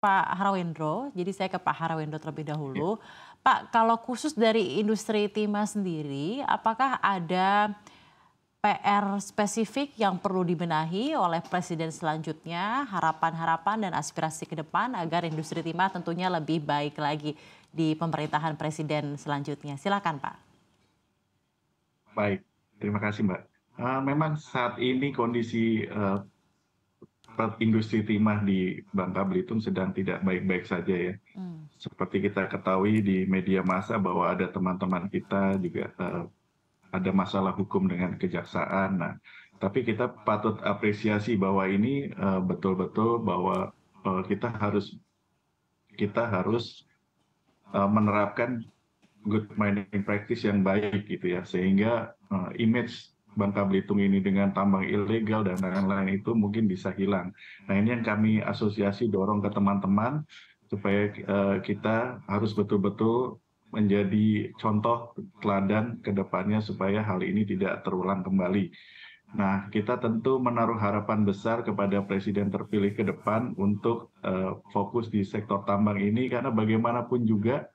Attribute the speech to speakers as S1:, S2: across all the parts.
S1: Pak Harawendro, jadi saya ke Pak Harawendro terlebih dahulu. Ya. Pak, kalau khusus dari industri timah sendiri, apakah ada PR spesifik yang perlu dibenahi oleh Presiden selanjutnya, harapan-harapan dan aspirasi ke depan agar industri timah tentunya lebih baik lagi di pemerintahan Presiden selanjutnya? Silakan Pak.
S2: Baik, terima kasih Mbak. Eh, memang saat ini kondisi eh, industri timah di Bangka Belitung sedang tidak baik-baik saja ya. Hmm. Seperti kita ketahui di media massa bahwa ada teman-teman kita juga uh, ada masalah hukum dengan kejaksaan. Nah, tapi kita patut apresiasi bahwa ini eh, betul-betul uh, bahwa uh, kita harus kita harus uh, menerapkan good mining practice yang baik gitu ya, sehingga uh, image Bangka Belitung ini dengan tambang ilegal dan lain-lain itu mungkin bisa hilang. Nah ini yang kami asosiasi dorong ke teman-teman supaya eh, kita harus betul-betul menjadi contoh teladan ke depannya supaya hal ini tidak terulang kembali. Nah, kita tentu menaruh harapan besar kepada presiden terpilih ke depan untuk eh, fokus di sektor tambang ini karena bagaimanapun juga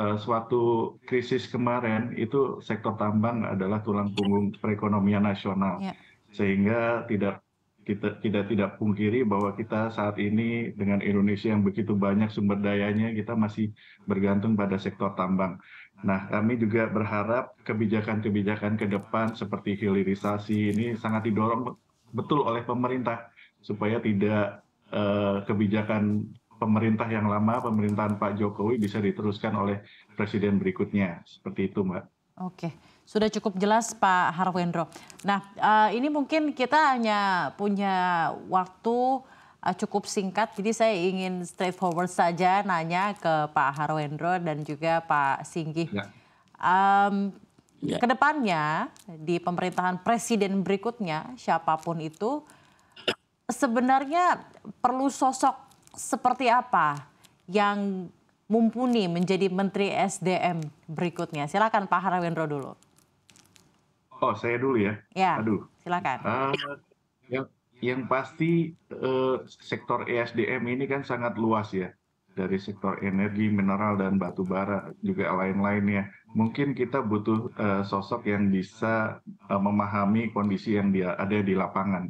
S2: Eh, suatu krisis kemarin itu sektor tambang adalah tulang punggung perekonomian nasional ya. sehingga tidak kita tidak pungkiri bahwa kita saat ini dengan Indonesia yang begitu banyak sumber dayanya kita masih bergantung pada sektor tambang. Nah, kami juga berharap kebijakan-kebijakan ke depan seperti hilirisasi ini sangat didorong betul oleh pemerintah supaya tidak eh, kebijakan pemerintah yang lama, pemerintahan Pak Jokowi bisa diteruskan oleh presiden berikutnya. Seperti itu, Mbak.
S1: Oke, sudah cukup jelas Pak Harwendro. Nah, eh, ini mungkin kita hanya punya waktu eh, cukup singkat, jadi saya ingin straightforward saja nanya ke Pak Harwendro dan juga Pak Singgih. Ya. Um, ya. Kedepannya di pemerintahan presiden berikutnya, siapapun itu, sebenarnya perlu sosok seperti apa yang mumpuni menjadi Menteri SDM berikutnya? Silakan Pak Harawendro dulu.
S2: Oh, saya dulu ya. Ya. Aduh.
S1: Silakan. Uh,
S2: yang, yang pasti uh, sektor ESDM ini kan sangat luas ya. Dari sektor energi, mineral dan batu bara juga lain-lainnya. Mungkin kita butuh uh, sosok yang bisa uh, memahami kondisi yang dia ada di lapangan.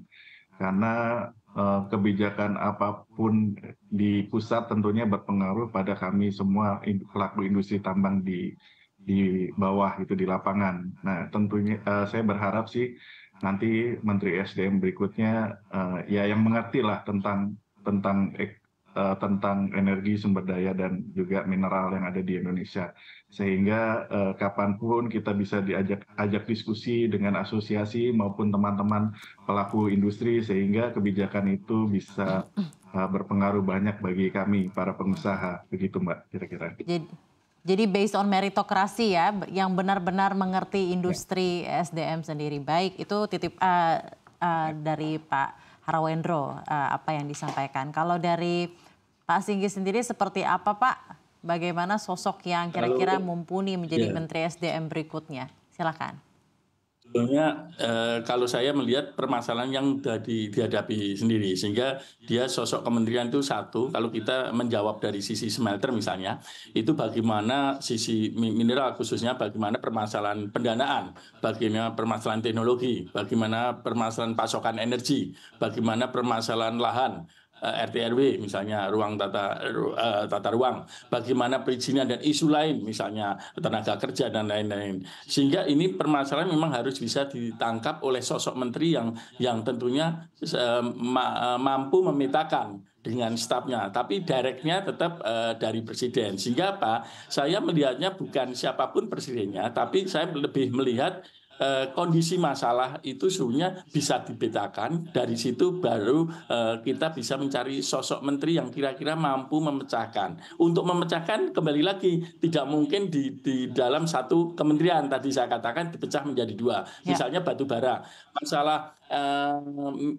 S2: Karena Eh, kebijakan apapun di pusat tentunya berpengaruh pada kami semua pelaku industri tambang di di bawah itu di lapangan. Nah tentunya uh, saya berharap sih nanti Menteri SDM berikutnya uh, ya yang mengerti lah tentang tentang ek, Eh, tentang energi sumber daya dan juga mineral yang ada di Indonesia sehingga uh, kapanpun kita bisa diajak ajak diskusi dengan asosiasi maupun teman-teman pelaku industri sehingga kebijakan itu bisa uh, berpengaruh banyak bagi kami para pengusaha begitu mbak kira-kira. Jadi,
S1: jadi based on meritokrasi ya yang benar-benar mengerti industri SDM sendiri baik itu titip uh, uh, dari Pak Harawendro uh, eh, apa yang disampaikan. Kalau dari Pak Singgi sendiri seperti apa Pak? Bagaimana sosok yang kira-kira mumpuni menjadi ya. Menteri SDM berikutnya? Silakan
S3: sebetulnya eh, kalau saya melihat permasalahan yang di, dihadapi sendiri sehingga dia sosok kementerian itu satu kalau kita menjawab dari sisi smelter misalnya itu bagaimana sisi mineral khususnya bagaimana permasalahan pendanaan bagaimana permasalahan teknologi bagaimana permasalahan pasokan energi bagaimana permasalahan lahan Eh, RT RW misalnya ruang tata eh, tata ruang, bagaimana perizinan dan isu lain misalnya tenaga kerja dan lain-lain. Sehingga ini permasalahan memang harus bisa ditangkap oleh sosok menteri yang yang tentunya eh, mampu memetakan dengan stafnya, tapi directnya tetap uh, dari presiden. Sehingga apa? Saya melihatnya bukan siapapun presidennya, tapi saya lebih melihat Eh, kondisi masalah itu sebenarnya bisa dibedakan. dari situ baru eh, kita bisa mencari sosok menteri yang kira-kira mampu memecahkan untuk memecahkan kembali lagi tidak mungkin di, di dalam satu kementerian tadi saya katakan dipecah menjadi dua ya. misalnya batu bara masalah eh,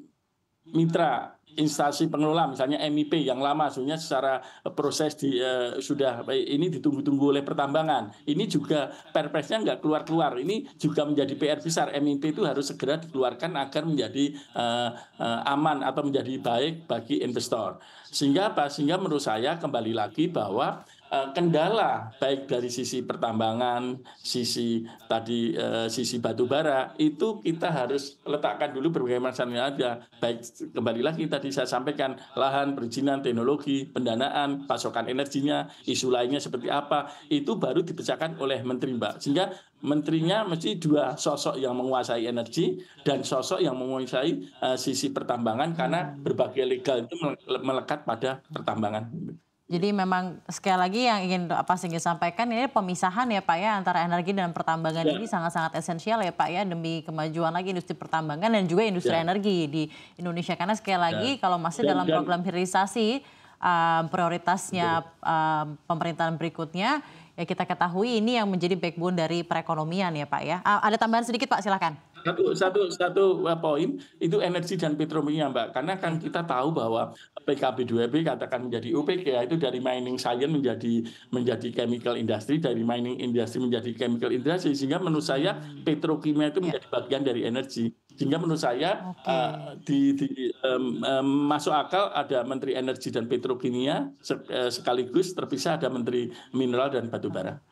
S3: mitra instansi pengelola misalnya MIP yang lama sebenarnya secara eh, proses di, uh, sudah eh, ini ditunggu-tunggu oleh pertambangan ini juga perpresnya nggak keluar-keluar ini juga menjadi PR besar MIP itu harus segera dikeluarkan agar menjadi uh, uh, aman atau menjadi baik bagi investor sehingga apa sehingga menurut saya kembali lagi bahwa Eh, kendala baik dari sisi pertambangan, sisi tadi eh, sisi batu bara itu kita harus letakkan dulu berbagai macam yang ada. Baik kembali lagi tadi saya sampaikan lahan, perizinan, teknologi, pendanaan, pasokan energinya, isu lainnya seperti apa itu baru dipecahkan oleh menteri Mbak. Sehingga menterinya mesti dua sosok yang menguasai energi dan sosok yang menguasai uh, sisi pertambangan karena berbagai legal itu melekat pada pertambangan.
S1: Jadi memang sekali lagi yang ingin apa sih sampaikan ini pemisahan ya Pak ya antara energi dan pertambangan ya. ini sangat-sangat esensial ya Pak ya demi kemajuan lagi industri pertambangan dan juga industri ya. energi di Indonesia karena sekali ya. lagi ya. kalau masih dan, dalam dan, program hilirisasi um, prioritasnya um, pemerintahan berikutnya ya kita ketahui ini yang menjadi backbone dari perekonomian ya Pak ya. Uh, ada tambahan sedikit Pak silakan
S3: satu satu satu uh, poin itu energi dan petrominya mbak karena kan kita tahu bahwa PKB 2B katakan menjadi UPK itu dari mining science menjadi menjadi chemical industry dari mining industry menjadi chemical industry sehingga menurut saya hmm. petrokimia itu ya. menjadi bagian dari energi sehingga menurut saya okay. uh, di, di um, um, masuk akal ada Menteri Energi dan Petrokimia eh, sekaligus terpisah ada Menteri Mineral dan Batubara.